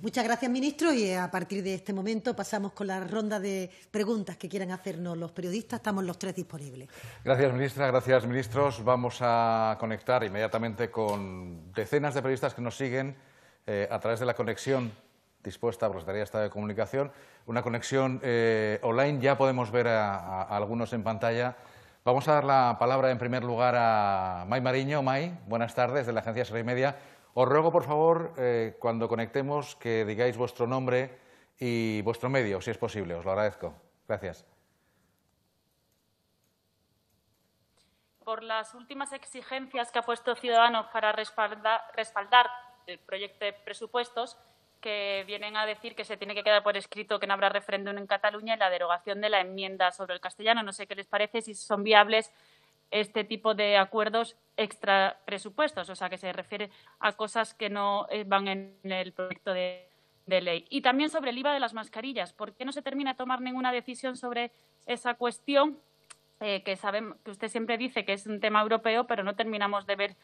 Muchas gracias, ministro. Y a partir de este momento pasamos con la ronda de preguntas que quieran hacernos los periodistas. Estamos los tres disponibles. Gracias, ministra. Gracias, ministros. Vamos a conectar inmediatamente con decenas de periodistas que nos siguen eh, a través de la conexión dispuesta por la Secretaría de de Comunicación. Una conexión eh, online. Ya podemos ver a, algunos en pantalla. Vamos a dar la palabra en primer lugar a May Mariño. May, buenas tardes, de la agencia Sierra Media. Os ruego, por favor, eh, cuando conectemos, que digáis vuestro nombre y vuestro medio, si es posible. Os lo agradezco. Gracias. Por las últimas exigencias que ha puesto Ciudadanos para respaldar el proyecto de presupuestos, que vienen a decir que se tiene que quedar por escrito que no habrá referéndum en Cataluña y la derogación de la enmienda sobre el castellano. No sé qué les parece, si son viables este tipo de acuerdos extra presupuestos, o sea, que se refiere a cosas que no eh, van en el proyecto de, ley. Y también sobre el IVA de las mascarillas, ¿por qué no se termina de tomar ninguna decisión sobre esa cuestión eh, que, que usted siempre dice que es un tema europeo, pero no terminamos de ver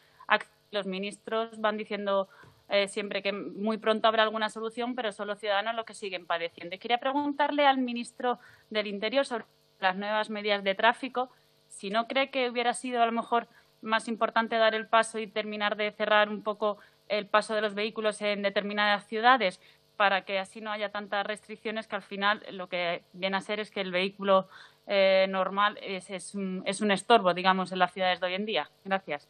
los ministros van diciendo eh, siempre que muy pronto habrá alguna solución, pero son los ciudadanos los que siguen padeciendo. Y quería preguntarle al ministro del Interior sobre las nuevas medidas de tráfico si no cree que hubiera sido a lo mejor más importante dar el paso y terminar de cerrar un poco el paso de los vehículos en determinadas ciudades para que así no haya tantas restricciones que al final lo que viene a ser es que el vehículo eh, normal es, un, estorbo, digamos, en las ciudades de hoy en día. Gracias.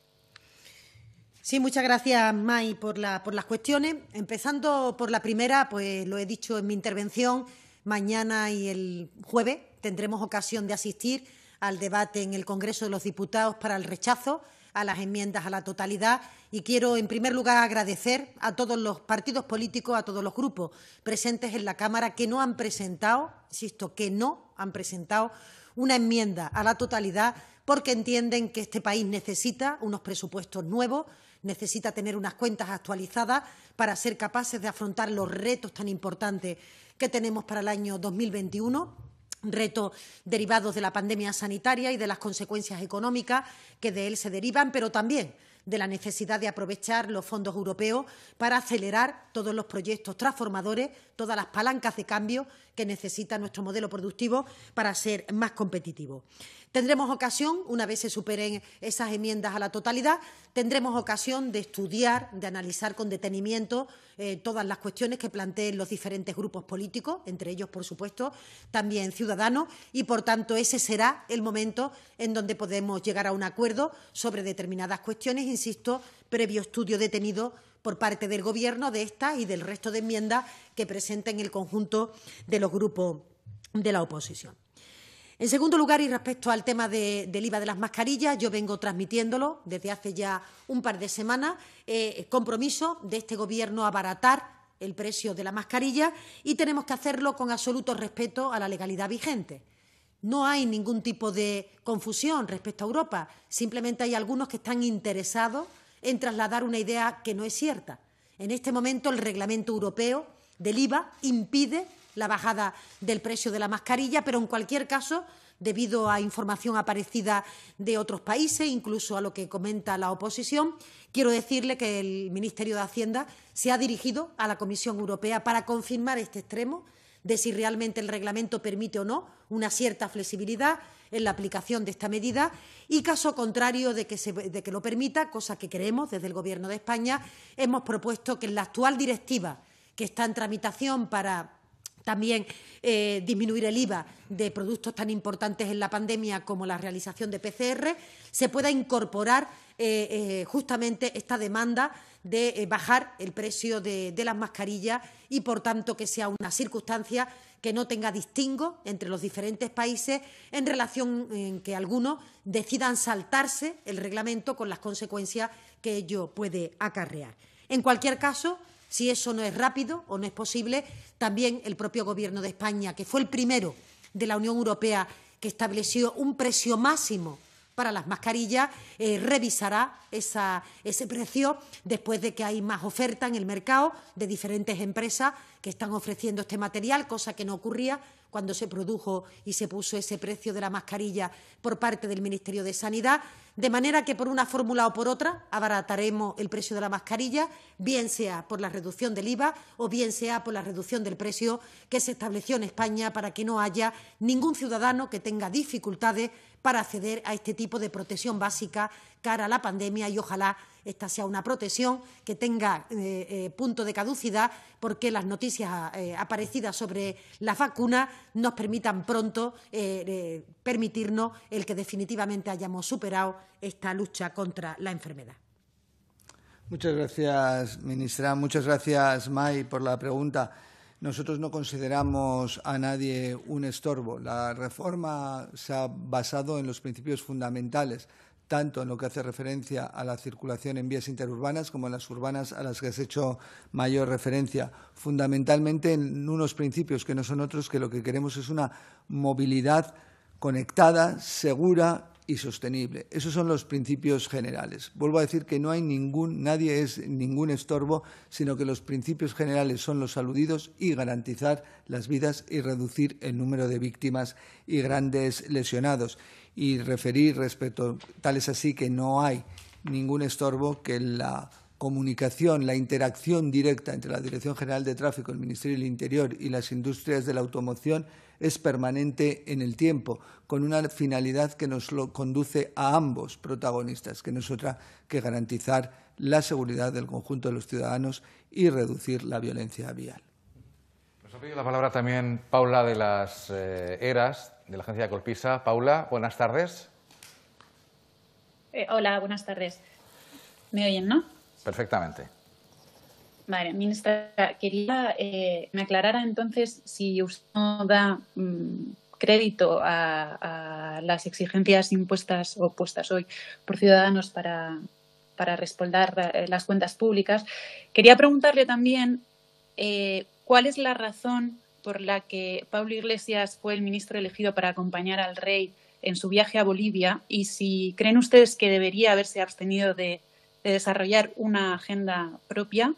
Sí, muchas gracias, Mai por, por las cuestiones. Empezando por la primera, pues lo he dicho en mi intervención, mañana y el jueves tendremos ocasión de asistir al debate en el Congreso de los Diputados para el rechazo a las enmiendas a la totalidad y quiero, en primer lugar, agradecer a todos los partidos políticos, a todos los grupos presentes en la Cámara que no han presentado, insisto, que no han presentado una enmienda a la totalidad porque entienden que este país necesita unos presupuestos nuevos, necesita tener unas cuentas actualizadas para ser capaces de afrontar los retos tan importantes que tenemos para el año 2021 reto derivados de la pandemia sanitaria y de las consecuencias económicas que de él se derivan, pero también de la necesidad de aprovechar los fondos europeos para acelerar todos los proyectos transformadores, todas las palancas de cambio que necesita nuestro modelo productivo para ser más competitivo. Tendremos ocasión, una vez se superen esas enmiendas a la totalidad, tendremos ocasión de estudiar, de analizar con detenimiento eh, todas las cuestiones que planteen los diferentes grupos políticos, entre ellos, por supuesto, también ciudadanos, y por tanto ese será el momento en donde podemos llegar a un acuerdo sobre determinadas cuestiones, insisto, previo estudio detenido por parte del Gobierno de esta y del resto de enmiendas que en el conjunto de los grupos de la oposición. En segundo lugar, y respecto al tema del IVA de las mascarillas, yo vengo transmitiéndolo desde hace ya un par de semanas, eh, compromiso de este Gobierno a abaratar el precio de la mascarilla y tenemos que hacerlo con absoluto respeto a la legalidad vigente. No hay ningún tipo de confusión respecto a Europa, simplemente hay algunos que están interesados en trasladar una idea que no es cierta. En este momento el reglamento europeo del IVA impide la bajada del precio de la mascarilla, pero en cualquier caso, debido a información aparecida de otros países, incluso a lo que comenta la oposición, quiero decirle que el Ministerio de Hacienda se ha dirigido a la Comisión Europea para confirmar este extremo de si realmente el reglamento permite o no una cierta flexibilidad en la aplicación de esta medida y caso contrario de que, se, de que lo permita, cosa que creemos desde el Gobierno de España, hemos propuesto que en la actual directiva que está en tramitación para también eh, disminuir el IVA de productos tan importantes en la pandemia como la realización de PCR, se pueda incorporar eh, eh, justamente esta demanda de bajar el precio de, de las mascarillas y, por tanto, que sea una circunstancia que no tenga distingo entre los diferentes países en relación en que algunos decidan saltarse el reglamento con las consecuencias que ello puede acarrear. En cualquier caso, si eso no es rápido o no es posible, también el propio Gobierno de España, que fue el primero de la Unión Europea que estableció un precio máximo para las mascarillas, eh, revisará ese precio después de que hay más oferta en el mercado de diferentes empresas que están ofreciendo este material, cosa que no ocurría cuando se produjo y se puso ese precio de la mascarilla por parte del Ministerio de Sanidad, de manera que por una fórmula o por otra abarataremos el precio de la mascarilla, bien sea por la reducción del IVA o bien sea por la reducción del precio que se estableció en España para que no haya ningún ciudadano que tenga dificultades para acceder a este tipo de protección básica cara a la pandemia y ojalá esta sea una protección que tenga eh, eh, punto de caducidad, porque las noticias eh, aparecidas sobre la vacuna nos permitan pronto permitirnos el que definitivamente hayamos superado esta lucha contra la enfermedad. Muchas gracias, ministra. Muchas gracias, May, por la pregunta. Nosotros no consideramos a nadie un estorbo. La reforma se ha basado en los principios fundamentales tanto en lo que hace referencia a la circulación en vías interurbanas como en las urbanas a las que has hecho mayor referencia, fundamentalmente en unos principios que no son otros, que lo que queremos es una movilidad conectada, segura y sostenible. Esos son los principios generales. Vuelvo a decir que no hay ningún, nadie es ningún estorbo, sino que los principios generales son los aludidos y garantizar las vidas y reducir el número de víctimas y grandes lesionados. Y referir respecto, tal es así que no hay ningún estorbo que la comunicación, la interacción directa entre la Dirección General de Tráfico, el Ministerio del Interior y las industrias de la automoción es permanente en el tiempo, con una finalidad que nos lo conduce a ambos protagonistas, que no es otra que garantizar la seguridad del conjunto de los ciudadanos y reducir la violencia vial. Nos ha pedido la palabra también Paula de las eh, Eras, de la agencia Colpisa. Paula, buenas tardes. Eh, hola, buenas tardes. ¿Me oyen, no? perfectamente. Vale, ministra, quería eh, me aclarara entonces si usted no da mm, crédito a, las exigencias impuestas o puestas hoy por ciudadanos para, respaldar eh, las cuentas públicas. Quería preguntarle también eh, cuál es la razón por la que Pablo Iglesias fue el ministro elegido para acompañar al rey en su viaje a Bolivia y si creen ustedes que debería haberse abstenido de de desarrollar una agenda propia.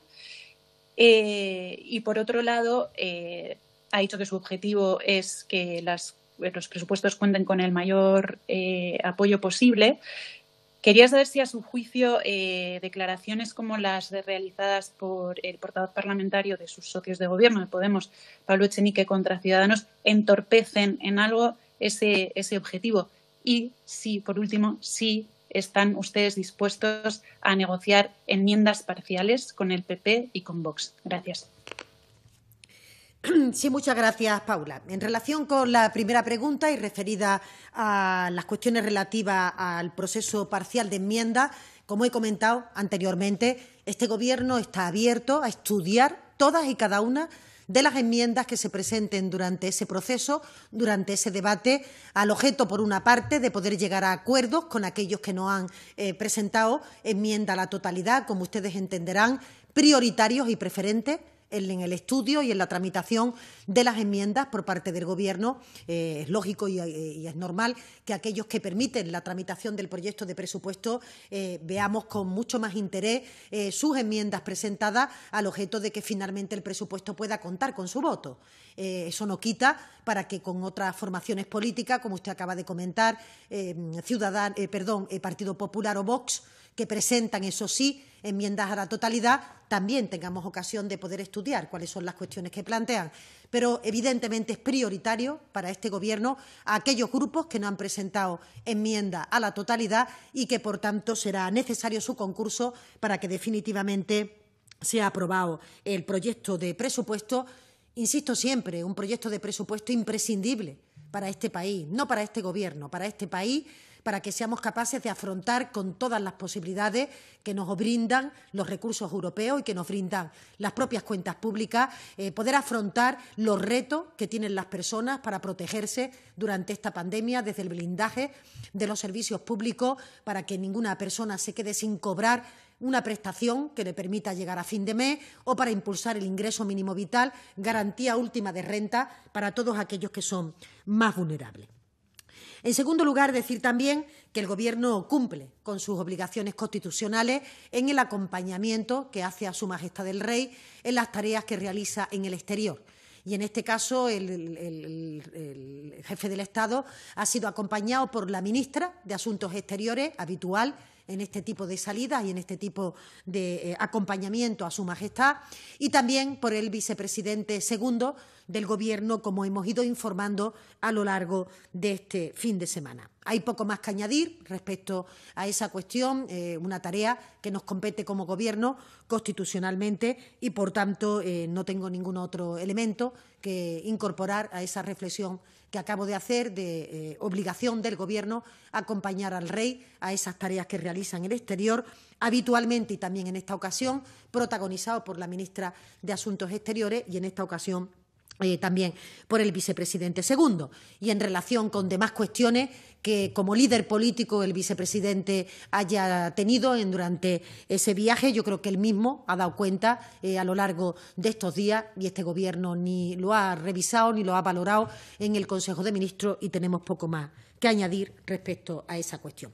Eh, y por otro lado, eh, ha dicho que su objetivo es que eh, los presupuestos cuenten con el mayor apoyo posible. Quería saber si, a su juicio, declaraciones como las realizadas por el portavoz parlamentario de sus socios de gobierno de Podemos, Pablo Echenique, contra Ciudadanos, entorpecen en algo ese, ese objetivo. Y, si, por último, si están ustedes dispuestos a negociar enmiendas parciales con el PP y con Vox. Gracias. Sí, muchas gracias, Paula. En relación con la primera pregunta y referida a las cuestiones relativas al proceso parcial de enmienda, como he comentado anteriormente, este Gobierno está abierto a estudiar todas y cada una de las enmiendas que se presenten durante ese proceso, durante ese debate, al objeto, por una parte, de poder llegar a acuerdos con aquellos que no han eh, presentado enmienda a la totalidad, como ustedes entenderán, prioritarios y preferentes en el estudio y en la tramitación de las enmiendas por parte del Gobierno. Eh, es lógico eh, y, es normal que aquellos que permiten la tramitación del proyecto de presupuesto eh, veamos con mucho más interés sus enmiendas presentadas al objeto de que finalmente el presupuesto pueda contar con su voto. eso no quita para que con otras formaciones políticas, como usted acaba de comentar, Ciudadan, perdón, Partido Popular o Vox, que presentan, eso sí, enmiendas a la totalidad, también tengamos ocasión de poder estudiar cuáles son las cuestiones que plantean. Pero evidentemente es prioritario para este Gobierno a aquellos grupos que no han presentado enmienda a la totalidad y que, por tanto, será necesario su concurso para que definitivamente sea aprobado el proyecto de presupuesto. Insisto siempre, un proyecto de presupuesto imprescindible para este país, no para este Gobierno, para este país para que seamos capaces de afrontar con todas las posibilidades que nos brindan los recursos europeos y que nos brindan las propias cuentas públicas, eh, poder afrontar los retos que tienen las personas para protegerse durante esta pandemia, desde el blindaje de los servicios públicos, para que ninguna persona se quede sin cobrar una prestación que le permita llegar a fin de mes o para impulsar el ingreso mínimo vital, garantía última de renta para todos aquellos que son más vulnerables. En segundo lugar, decir también que el Gobierno cumple con sus obligaciones constitucionales en el acompañamiento que hace a Su Majestad el Rey en las tareas que realiza en el exterior y en este caso el, jefe del Estado ha sido acompañado por la ministra de Asuntos Exteriores habitual en este tipo de salidas y en este tipo de eh, acompañamiento a Su Majestad, y también por el vicepresidente segundo del Gobierno, como hemos ido informando a lo largo de este fin de semana. Hay poco más que añadir respecto a esa cuestión, eh, una tarea que nos compete como Gobierno constitucionalmente y, por tanto, eh, no tengo ningún otro elemento que incorporar a esa reflexión que acabo de hacer de eh, obligación del Gobierno acompañar al Rey a esas tareas que realiza en el exterior, habitualmente y también en esta ocasión protagonizado por la ministra de Asuntos Exteriores y en esta ocasión eh, también por el vicepresidente segundo. Y en relación con demás cuestiones que como líder político el vicepresidente haya tenido en, durante ese viaje, yo creo que él mismo ha dado cuenta eh, a lo largo de estos días y este Gobierno ni lo ha revisado ni lo ha valorado en el Consejo de Ministros y tenemos poco más que añadir respecto a esa cuestión.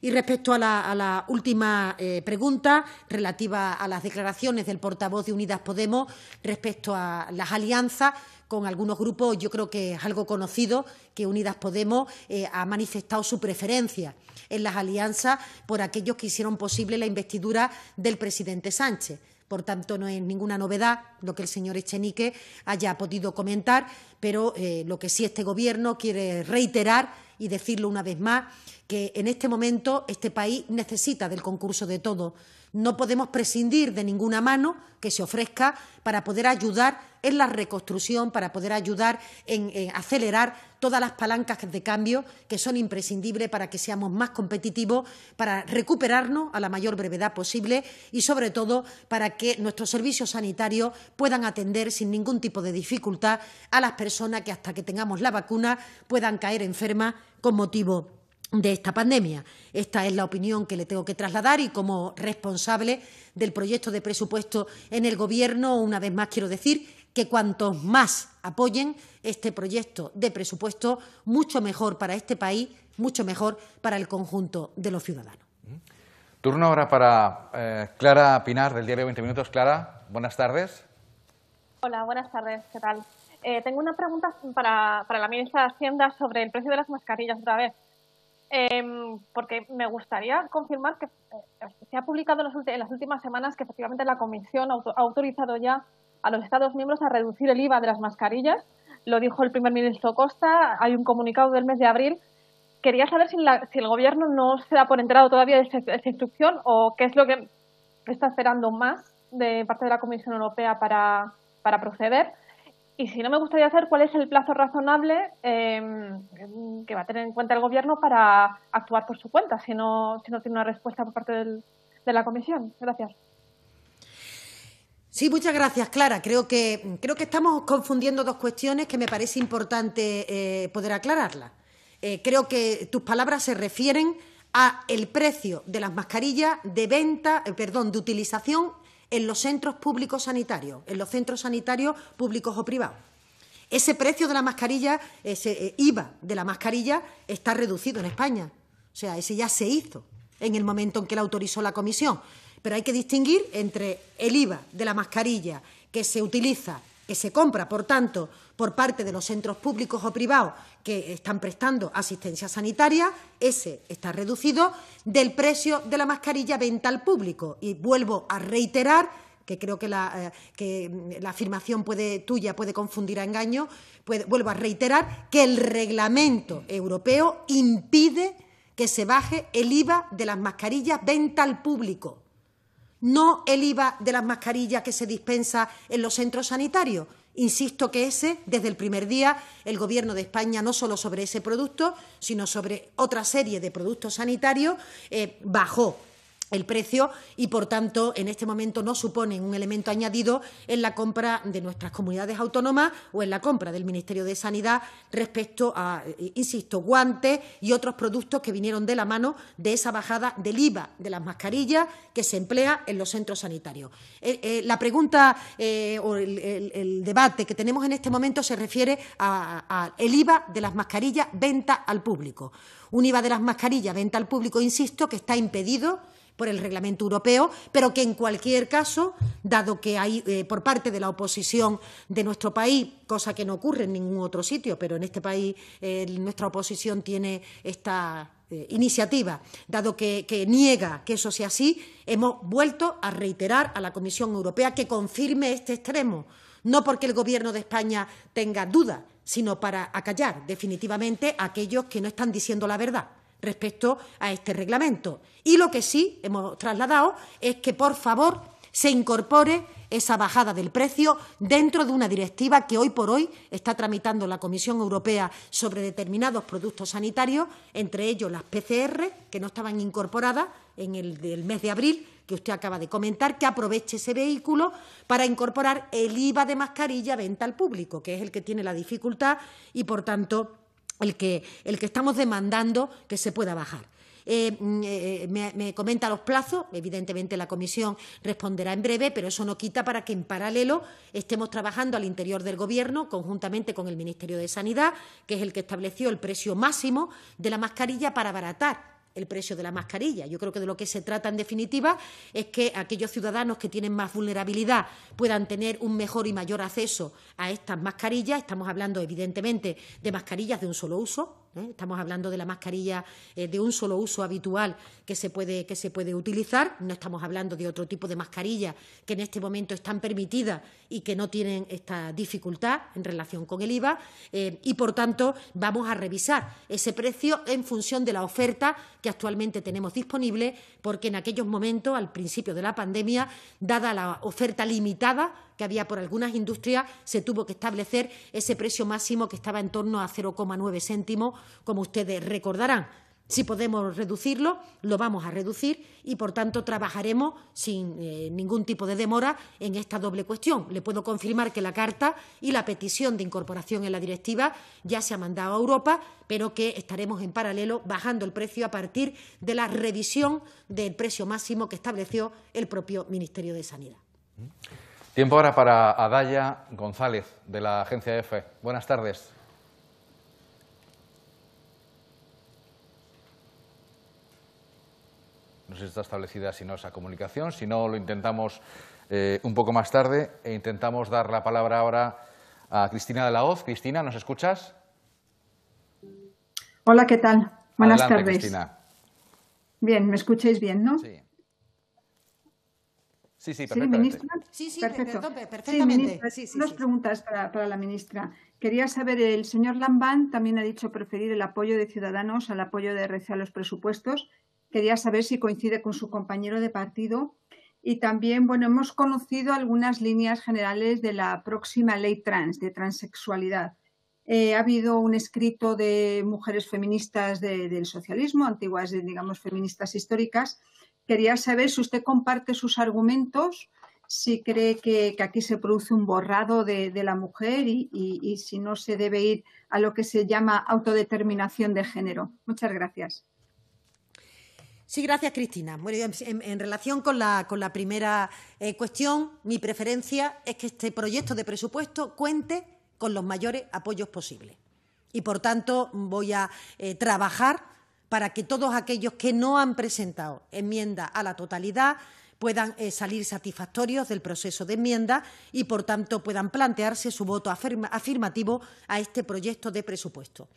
Y respecto a la, última eh, pregunta, relativa a las declaraciones del portavoz de Unidas Podemos respecto a las alianzas, con algunos grupos, yo creo que es algo conocido que Unidas Podemos eh, ha manifestado su preferencia en las alianzas por aquellos que hicieron posible la investidura del presidente Sánchez. Por tanto, no es ninguna novedad lo que el señor Echenique haya podido comentar, pero eh, lo que sí este Gobierno quiere reiterar y decirlo una vez más, que en este momento este país necesita del concurso de todos. No podemos prescindir de ninguna mano que se ofrezca para poder ayudar en la reconstrucción, para poder ayudar en, acelerar todas las palancas de cambio que son imprescindibles para que seamos más competitivos, para recuperarnos a la mayor brevedad posible y, sobre todo, para que nuestros servicios sanitarios puedan atender sin ningún tipo de dificultad a las personas que, hasta que tengamos la vacuna, puedan caer enfermas con motivo de esta pandemia. Esta es la opinión que le tengo que trasladar y como responsable del proyecto de presupuesto en el Gobierno, una vez más quiero decir que cuantos más apoyen este proyecto de presupuesto, mucho mejor para este país, mucho mejor para el conjunto de los ciudadanos. Mm. Turno ahora para eh, Clara Pinar del diario 20 Minutos. Clara, buenas tardes. Hola, buenas tardes. ¿Qué tal? Eh, tengo una pregunta para la ministra de Hacienda sobre el precio de las mascarillas otra vez. Em, porque me gustaría confirmar que eh, eh, se ha publicado en, las últimas semanas que efectivamente la Comisión ha autorizado ya a los Estados miembros a reducir el IVA de las mascarillas. Lo dijo el primer ministro Costa, hay un comunicado del mes de abril. Quería saber si, el Gobierno no se da por enterado todavía de esta, instrucción o qué es lo que está esperando más de parte de la Comisión Europea para proceder. Y si no, me gustaría saber cuál es el plazo razonable em, que va a tener en cuenta el Gobierno para actuar por su cuenta, si no, si no tiene una respuesta por parte de la Comisión. Gracias. Sí, muchas gracias, Clara. Creo que, creo que estamos confundiendo dos cuestiones que me parece importante eh, poder aclararlas. Eh, creo que tus palabras se refieren a el precio de las mascarillas de venta, eh, perdón, de utilización en los centros públicos sanitarios, en los centros sanitarios públicos o privados. Ese precio de la mascarilla, ese eh, IVA de la mascarilla, está reducido en España. O sea, ese ya se hizo en el momento en que la autorizó la Comisión. Pero hay que distinguir entre el IVA de la mascarilla que se utiliza que se compra, por tanto, por parte de los centros públicos o privados que están prestando asistencia sanitaria, ese está reducido del precio de la mascarilla venta al público. Y vuelvo a reiterar que creo que la, eh, que mm, la afirmación puede, tuya puede confundir a engaño, vuelvo a reiterar que el reglamento europeo impide que se baje el IVA de las mascarillas venta al público no el IVA de las mascarillas que se dispensa en los centros sanitarios. Insisto que ese, desde el primer día, el Gobierno de España, no solo sobre ese producto, sino sobre otra serie de productos sanitarios, eh, bajó el precio y, por tanto, en este momento no suponen un elemento añadido en la compra de nuestras comunidades autónomas o en la compra del Ministerio de Sanidad respecto a, eh, insisto, guantes y otros productos que vinieron de la mano de esa bajada del IVA de las mascarillas que se emplea en los centros sanitarios. Eh, eh, la pregunta o el, debate que tenemos en este momento se refiere al el IVA de las mascarillas venta al público. Un IVA de las mascarillas venta al público, insisto, que está impedido por el reglamento europeo, pero que en cualquier caso, dado que hay eh, por parte de la oposición de nuestro país, cosa que no ocurre en ningún otro sitio, pero en este país eh, nuestra oposición tiene esta eh, iniciativa, dado que, que, niega que eso sea así, hemos vuelto a reiterar a la Comisión Europea que confirme este extremo, no porque el Gobierno de España tenga dudas, sino para acallar definitivamente a aquellos que no están diciendo la verdad respecto a este reglamento. Y lo que sí hemos trasladado es que, por favor, se incorpore esa bajada del precio dentro de una directiva que hoy por hoy está tramitando la Comisión Europea sobre determinados productos sanitarios, entre ellos las PCR, que no estaban incorporadas en el mes de abril, que usted acaba de comentar, que aproveche ese vehículo para incorporar el IVA de mascarilla venta al público, que es el que tiene la dificultad y, por tanto, el que, estamos demandando que se pueda bajar. Eh, mm, eh, eh, me, me, comenta los plazos, evidentemente la comisión responderá en breve, pero eso no quita para que en paralelo estemos trabajando al interior del Gobierno, conjuntamente con el Ministerio de Sanidad, que es el que estableció el precio máximo de la mascarilla para abaratar el precio de la mascarilla. Yo creo que de lo que se trata en definitiva es que aquellos ciudadanos que tienen más vulnerabilidad puedan tener un mejor y mayor acceso a estas mascarillas. Estamos hablando evidentemente de mascarillas de un solo uso, ¿eh? Estamos hablando de la mascarilla eh, de un solo uso habitual que se, puede, utilizar, no estamos hablando de otro tipo de mascarillas que en este momento están permitidas y que no tienen esta dificultad en relación con el IVA eh, y, por tanto, vamos a revisar ese precio en función de la oferta que actualmente tenemos disponible, porque en aquellos momentos, al principio de la pandemia, dada la oferta limitada que había por algunas industrias, se tuvo que establecer ese precio máximo que estaba en torno a 0,9 céntimos, como ustedes recordarán. Si podemos reducirlo, lo vamos a reducir y, por tanto, trabajaremos sin eh, ningún tipo de demora en esta doble cuestión. Le puedo confirmar que la carta y la petición de incorporación en la directiva ya se ha mandado a Europa, pero que estaremos en paralelo bajando el precio a partir de la revisión del precio máximo que estableció el propio Ministerio de Sanidad. Mm. Tiempo ahora para Adaya González, de la agencia EFE. Buenas tardes. No sé si está establecida si no esa comunicación, si no lo intentamos eh, un poco más tarde e intentamos dar la palabra ahora a Cristina de la Hoz. Cristina, ¿nos escuchas? Hola, ¿qué tal? Buenas tardes. Bien, ¿me escucháis bien, no? Sí, sí, perfecto. ¿Sí, Sí, Perfecto. perfectamente. preguntas para, la ministra. Quería saber, el señor Lambán también ha dicho preferir el apoyo de Ciudadanos al apoyo de RC a los presupuestos. Quería saber si coincide con su compañero de partido. Y también, bueno, hemos conocido algunas líneas generales de la próxima ley trans, de transexualidad. Eh, ha habido un escrito de mujeres feministas del socialismo, antiguas, digamos, feministas históricas, Quería saber si usted comparte sus argumentos, si cree que, aquí se produce un borrado de, la mujer y, si no se debe ir a lo que se llama autodeterminación de género. Muchas gracias. Sí, gracias, Cristina. Bueno, en, relación con la, primera eh, cuestión, mi preferencia es que este proyecto de presupuesto cuente con los mayores apoyos posibles. Y, por tanto, voy a eh, trabajar para que todos aquellos que no han presentado enmienda a la totalidad puedan eh, salir satisfactorios del proceso de enmienda y, por tanto, puedan plantearse su voto afirmativo a este proyecto de presupuesto.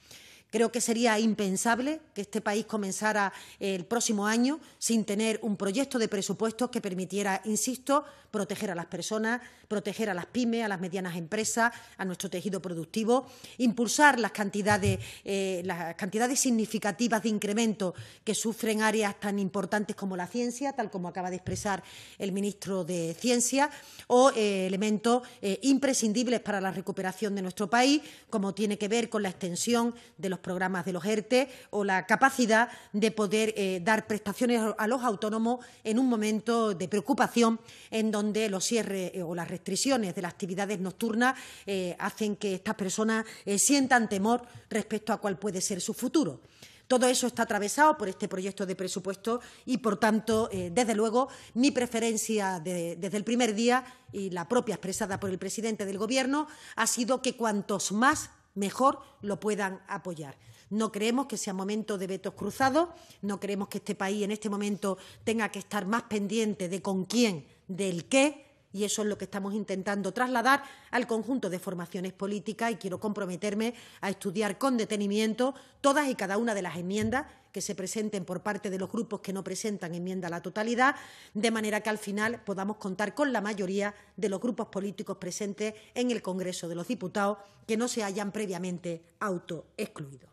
Creo que sería impensable que este país comenzara eh, el próximo año sin tener un proyecto de presupuestos que permitiera, insisto, proteger a las personas, proteger a las pymes, a las medianas empresas, a nuestro tejido productivo, impulsar las cantidades, eh, las cantidades significativas de incremento que sufren áreas tan importantes como la ciencia, tal como acaba de expresar el ministro de Ciencia, o eh, elementos imprescindibles para la recuperación de nuestro país, como tiene que ver con la extensión de los programas de los ERTE o la capacidad de poder eh, dar prestaciones a los autónomos en un momento de preocupación en donde los cierres eh, o las restricciones de las actividades nocturnas eh, hacen que estas personas sientan temor respecto a cuál puede ser su futuro. Todo eso está atravesado por este proyecto de presupuesto y, por tanto, desde luego, mi preferencia desde el primer día y la propia expresada por el presidente del Gobierno ha sido que cuantos más mejor lo puedan apoyar. No creemos que sea momento de vetos cruzados, no creemos que este país en este momento tenga que estar más pendiente de con quién, del qué, y eso es lo que estamos intentando trasladar al conjunto de formaciones políticas y quiero comprometerme a estudiar con detenimiento todas y cada una de las enmiendas que se presenten por parte de los grupos que no presentan enmienda a la totalidad, de manera que al final podamos contar con la mayoría de los grupos políticos presentes en el Congreso de los Diputados que no se hayan previamente autoexcluido.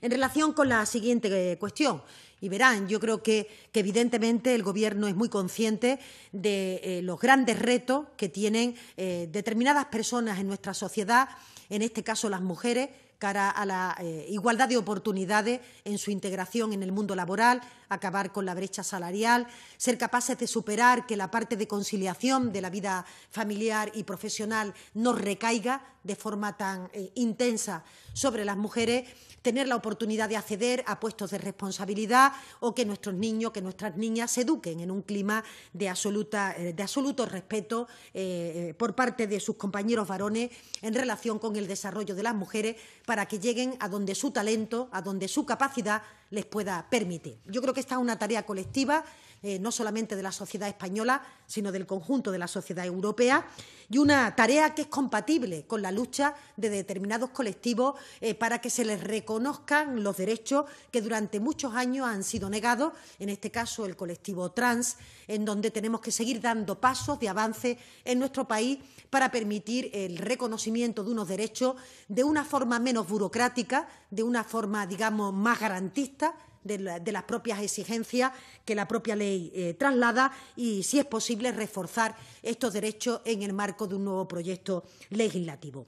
En relación con la siguiente eh, cuestión, y verán, yo creo que, evidentemente el Gobierno es muy consciente de eh, los grandes retos que tienen eh, determinadas personas en nuestra sociedad, en este caso las mujeres, cara a la eh, igualdad de oportunidades en su integración en el mundo laboral, acabar con la brecha salarial, ser capaces de superar que la parte de conciliación de la vida familiar y profesional no recaiga de forma tan eh, intensa sobre las mujeres, tener la oportunidad de acceder a puestos de responsabilidad o que nuestros niños, que nuestras niñas se eduquen en un clima de, eh, absoluto respeto por parte de sus compañeros varones en relación con el desarrollo de las mujeres para que lleguen a donde su talento, a donde su capacidad les pueda permitir. Yo creo que esta es una tarea colectiva eh, no solamente de la sociedad española, sino del conjunto de la sociedad europea, y una tarea que es compatible con la lucha de determinados colectivos eh, para que se les reconozcan los derechos que durante muchos años han sido negados, en este caso el colectivo trans, en donde tenemos que seguir dando pasos de avance en nuestro país para permitir el reconocimiento de unos derechos de una forma menos burocrática, de una forma, digamos, más garantista de, las propias exigencias que la propia ley eh, traslada y, si es posible, reforzar estos derechos en el marco de un nuevo proyecto legislativo.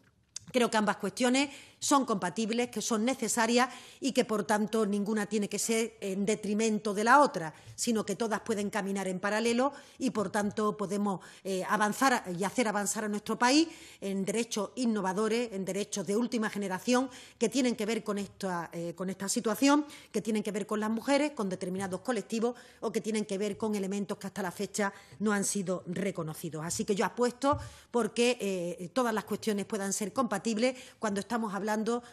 Creo que ambas cuestiones son compatibles, que son necesarias y que, por tanto, ninguna tiene que ser en detrimento de la otra, sino que todas pueden caminar en paralelo y, por tanto, podemos eh, avanzar y hacer avanzar a nuestro país en derechos innovadores, en derechos de última generación que tienen que ver con esta, eh, con esta situación, que tienen que ver con las mujeres, con determinados colectivos o que tienen que ver con elementos que hasta la fecha no han sido reconocidos. Así que yo apuesto porque eh, todas las cuestiones puedan ser compatibles cuando estamos hablando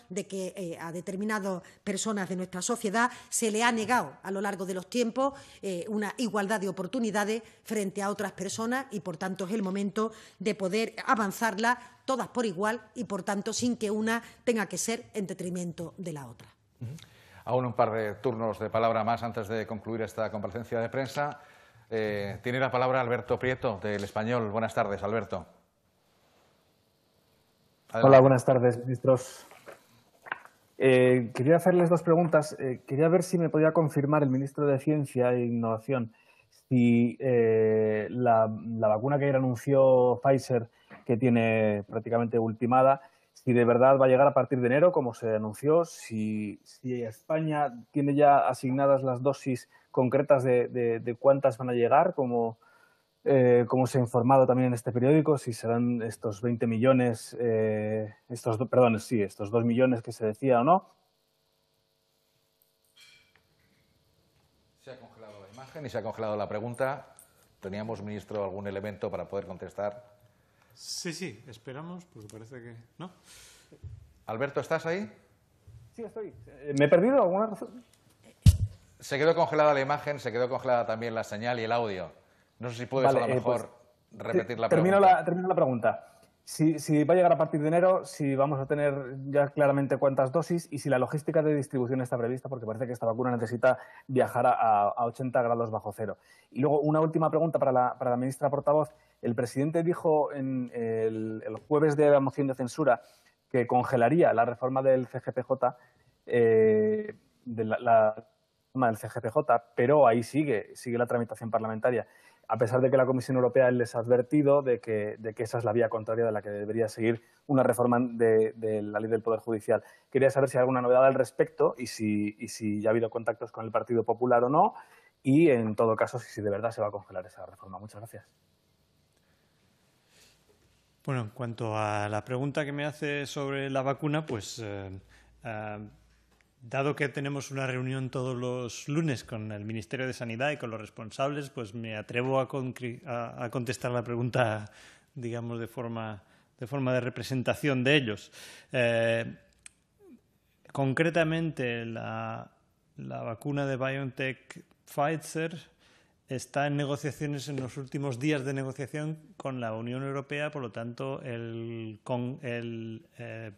de que eh, a determinadas personas de nuestra sociedad se le ha negado a lo largo de los tiempos eh, una igualdad de oportunidades frente a otras personas y, por tanto, es el momento de poder avanzarla todas por igual y, por tanto, sin que una tenga que ser en detrimento de la otra. Aún un par de turnos de palabra más antes de concluir esta comparecencia de prensa. Eh, tiene la palabra Alberto Prieto, del Español. Buenas tardes, Alberto. Hola, buenas tardes, ministros. Eh, quería hacerles dos preguntas. Eh, quería ver si me podía confirmar el ministro de Ciencia e Innovación si eh, la, vacuna que ayer anunció Pfizer, que tiene prácticamente ultimada, si de verdad va a llegar a partir de enero, como se anunció, si, España tiene ya asignadas las dosis concretas de cuántas van a llegar, como, eh, como se ha informado también en este periódico, si serán estos 20 millones, eh, estos, perdón, sí, estos 2 millones que se decía o no. Se ha congelado la imagen y se ha congelado la pregunta. ¿Teníamos, ministro, algún elemento para poder contestar? Sí, sí, esperamos, porque parece que no. Alberto, ¿estás ahí? Sí, estoy. Eh, ¿Me he perdido alguna razón? Se quedó congelada la imagen, se quedó congelada también la señal y el audio. No sé si puedes a lo eh, pues mejor repetir la pregunta. termino la pregunta. Si, va a llegar a partir de enero, si vamos a tener ya claramente cuántas dosis y si la logística de distribución está prevista, porque parece que esta vacuna necesita viajar a, 80 grados bajo cero. Y luego, una última pregunta para la, ministra portavoz. El presidente dijo el, jueves de la moción de censura que congelaría la reforma del CGPJ, eh, del CGPJ, pero ahí sigue, sigue la tramitación parlamentaria a pesar de que la Comisión Europea les ha advertido de que, esa es la vía contraria de la que debería seguir una reforma de, la ley del Poder Judicial. Quería saber si hay alguna novedad al respecto y si, ya ha habido contactos con el Partido Popular o no, y en todo caso, si de verdad se va a congelar esa reforma. Muchas gracias. Bueno, en cuanto a la pregunta que me hace sobre la vacuna, pues. Eh, eh, Dado que tenemos una reunión todos los lunes con el Ministerio de Sanidad y con los responsables, pues me atrevo a, contestar la pregunta, digamos, de forma de, representación de ellos. Eh, concretamente, la, vacuna de BioNTech Pfizer está en negociaciones en los últimos días de negociación con la Unión Europea, por lo tanto, el, con el eh,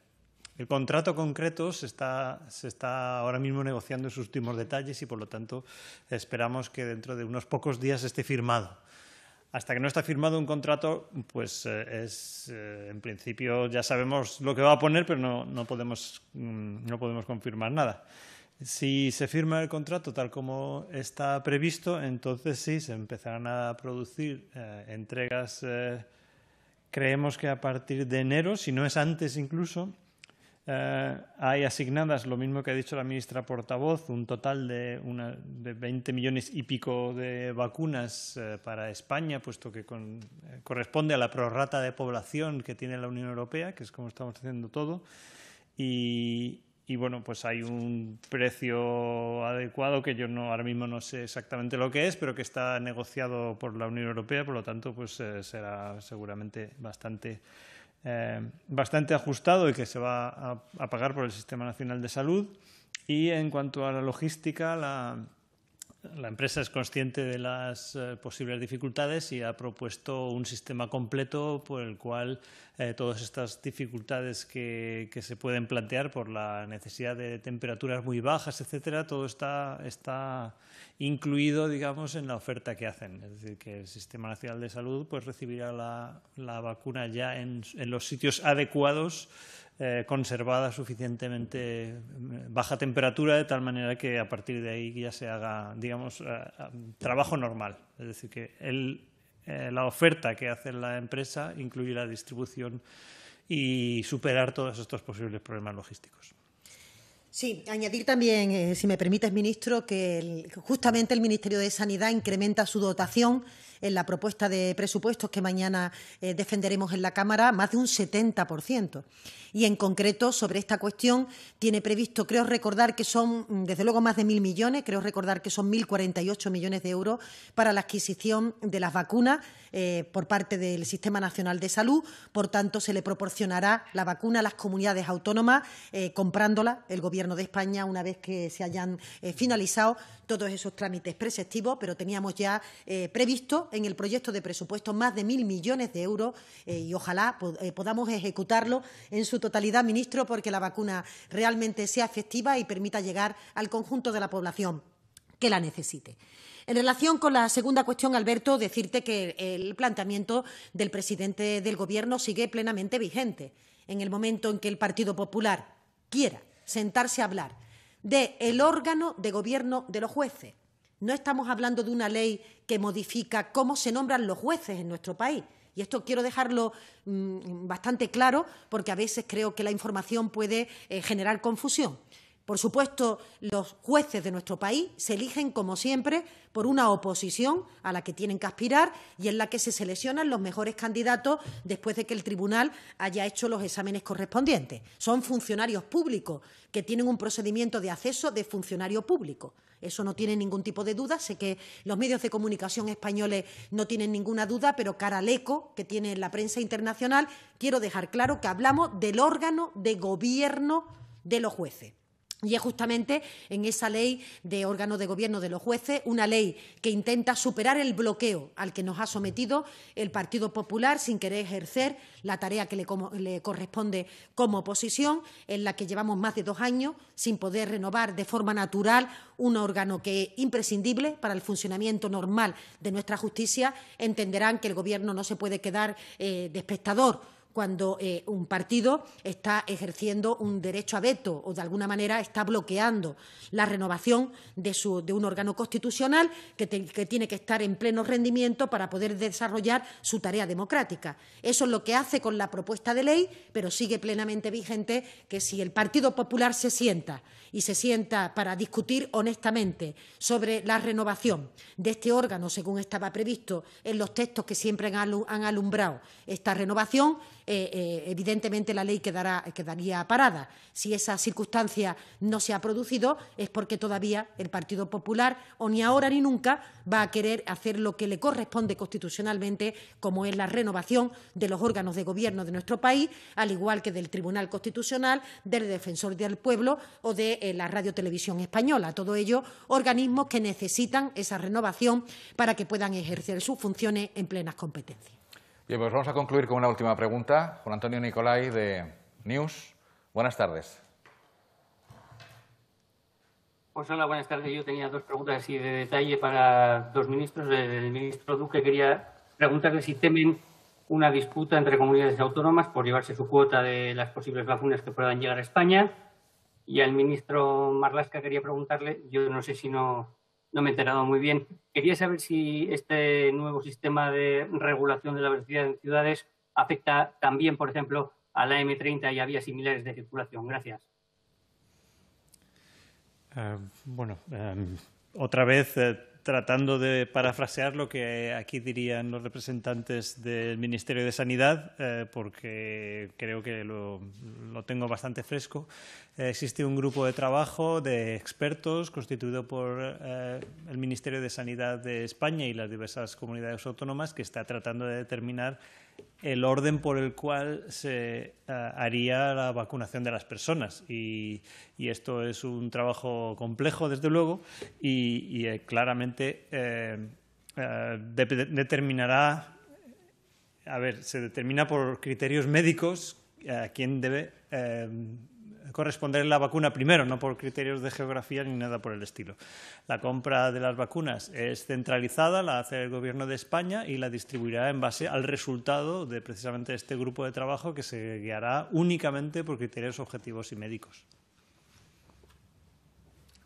el contrato concreto se está, se está ahora mismo negociando en sus últimos detalles y, por lo tanto, esperamos que dentro de unos pocos días esté firmado. Hasta que no está firmado un contrato, pues eh, es, eh, en principio ya sabemos lo que va a poner, pero no, no, podemos, mm, no podemos confirmar nada. Si se firma el contrato tal como está previsto, entonces sí, se empezarán a producir eh, entregas, creemos que a partir de enero, si no es antes incluso, eh, hay asignadas, lo mismo que ha dicho la ministra portavoz, un total de, una, de 20 millones y pico de vacunas eh, para España, puesto que eh, corresponde a la prorrata de población que tiene la Unión Europea, que es como estamos haciendo todo. Y, bueno, pues hay un precio adecuado que yo no, ahora mismo no sé exactamente lo que es, pero que está negociado por la Unión Europea, por lo tanto, pues será seguramente bastante eh, bastante ajustado y que se va a, pagar por el Sistema Nacional de Salud. Y en cuanto a la logística, la, empresa es consciente de las eh, posibles dificultades y ha propuesto un sistema completo por el cual eh, todas estas dificultades que, que, se pueden plantear por la necesidad de temperaturas muy bajas, etcétera, todo está, está incluido, digamos, en la oferta que hacen. Es decir, que el Sistema Nacional de Salud pues, recibirá la, la vacuna ya en, en los sitios adecuados eh, conservada suficientemente mm, baja temperatura de tal manera que a partir de ahí ya se haga, digamos, eh, trabajo normal. Es decir, que el, eh, la oferta que hace la empresa incluye la distribución y superar todos estos posibles problemas logísticos. Sí, añadir también, eh, si me permites, ministro, que justamente el Ministerio de Sanidad incrementa su dotación en la propuesta de presupuestos que mañana eh, defenderemos en la Cámara más de un 70%. Y en concreto, sobre esta cuestión, tiene previsto, creo recordar que son, mm, desde luego, más de mil millones, creo recordar que son mil 1.048 millones de euros para la adquisición de las vacunas eh, por parte del Sistema Nacional de Salud. Por tanto, se le proporcionará la vacuna a las comunidades autónomas comprándola el Gobierno de España una vez que se hayan eh, finalizado todos esos trámites preceptivos, pero teníamos ya eh, previsto en el proyecto de presupuesto más de mil millones de euros eh, y ojalá podamos ejecutarlo en su totalidad, ministro, porque la vacuna realmente sea efectiva y permita llegar al conjunto de la población que la necesite. En relación con la segunda cuestión, Alberto, decirte que el planteamiento del presidente del Gobierno sigue plenamente vigente. En el momento en que el Partido Popular quiera sentarse a hablar de órgano de gobierno de los jueces. No estamos hablando de una ley que modifica cómo se nombran los jueces en nuestro país. Y esto quiero dejarlo mm, bastante claro porque a veces creo que la información puede eh, generar confusión. Por supuesto, los jueces de nuestro país se eligen, como siempre, por una oposición a la que tienen que aspirar y en la que se seleccionan los mejores candidatos después de que el tribunal haya hecho los exámenes correspondientes. Son funcionarios públicos que tienen un procedimiento de acceso de funcionario público. Eso no tiene ningún tipo de duda. Sé que los medios de comunicación españoles no tienen ninguna duda, pero cara al eco que tiene la prensa internacional, quiero dejar claro que hablamos del órgano de gobierno de los jueces. Y es justamente en esa ley de órgano de gobierno de los jueces, una ley que intenta superar el bloqueo al que nos ha sometido el Partido Popular sin querer ejercer la tarea que le, corresponde como oposición, en la que llevamos más de dos años sin poder renovar de forma natural un órgano que es imprescindible para el funcionamiento normal de nuestra justicia. Entenderán que el Gobierno no se puede quedar eh, de espectador cuando eh, un partido está ejerciendo un derecho a veto o de alguna manera está bloqueando la renovación de, un órgano constitucional que tiene que estar en pleno rendimiento para poder desarrollar su tarea democrática. Eso es lo que hace con la propuesta de ley, pero sigue plenamente vigente que si el Partido Popular se sienta y se sienta para discutir honestamente sobre la renovación de este órgano, según estaba previsto en los textos que siempre han alumbrado esta renovación, eh, eh, evidentemente la ley quedará, quedaría parada. Si esa circunstancia no se ha producido es porque todavía el Partido Popular o ni ahora ni nunca va a querer hacer lo que le corresponde constitucionalmente, como es la renovación de los órganos de gobierno de nuestro país, al igual que del Tribunal Constitucional, del Defensor del Pueblo o de eh, la Radio Televisión Española. Todo ello organismos que necesitan esa renovación para que puedan ejercer sus funciones en plenas competencias. Bien, pues vamos a concluir con una última pregunta. Juan Antonio Nicolai de News. Buenas tardes. Pues hola, buenas tardes. Yo tenía dos preguntas así de detalle para dos ministros. El ministro Duque quería preguntarle si temen una disputa entre comunidades autónomas por llevarse su cuota de las posibles vacunas que puedan llegar a España. Y al ministro Marlasca quería preguntarle, yo no sé si no no me he enterado muy bien. Quería saber si este nuevo sistema de regulación de la velocidad en ciudades afecta también, por ejemplo, a la M30 y a vías similares de circulación. Gracias. Eh, bueno, em, otra vez eh, tratando de parafrasear lo que aquí dirían los representantes del Ministerio de Sanidad, eh, porque creo que lo, tengo bastante fresco. Eh, existe un grupo de trabajo de expertos constituido por eh, el Ministerio de Sanidad de España y las diversas comunidades autónomas que está tratando de determinar el orden por el cual se eh, haría la vacunación de las personas. Y, esto es un trabajo complejo, desde luego, y, eh, claramente eh, determinará, a ver, se determina por criterios médicos a quién debe corresponder la vacuna primero, no por criterios de geografía ni nada por el estilo. La compra de las vacunas es centralizada, la hace el Gobierno de España y la distribuirá en base al resultado de precisamente este grupo de trabajo que se guiará únicamente por criterios objetivos y médicos.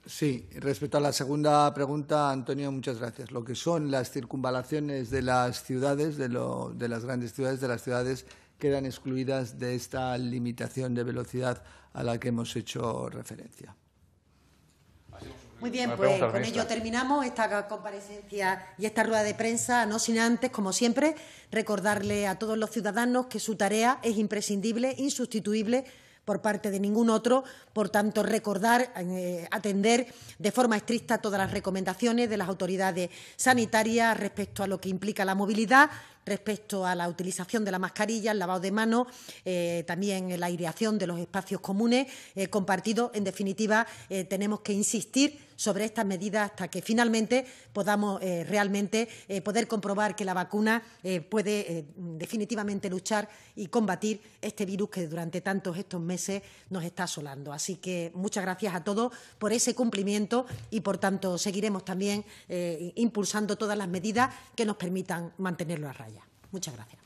Sí, respecto a la segunda pregunta, Antonio, muchas gracias. Lo que son las circunvalaciones de las ciudades, de, de las grandes ciudades, de las ciudades quedan excluidas de esta limitación de velocidad a la que hemos hecho referencia. Muy bien, pues con ello terminamos esta comparecencia y esta rueda de prensa, no sin antes, como siempre, recordarle a todos los ciudadanos que su tarea es imprescindible, insustituible por parte de ningún otro. Por tanto, recordar, eh, atender de forma estricta todas las recomendaciones de las autoridades sanitarias respecto a lo que implica la movilidad, respecto a la utilización de la mascarilla, el lavado de manos, eh, también la aireación de los espacios comunes eh, compartidos. En definitiva, eh, tenemos que insistir sobre estas medidas hasta que finalmente podamos realmente poder comprobar que la vacuna puede definitivamente luchar y combatir este virus que durante tantos estos meses nos está asolando. Así que muchas gracias a todos por ese cumplimiento y, por tanto, seguiremos también impulsando todas las medidas que nos permitan mantenerlo a raya. Muchas gracias.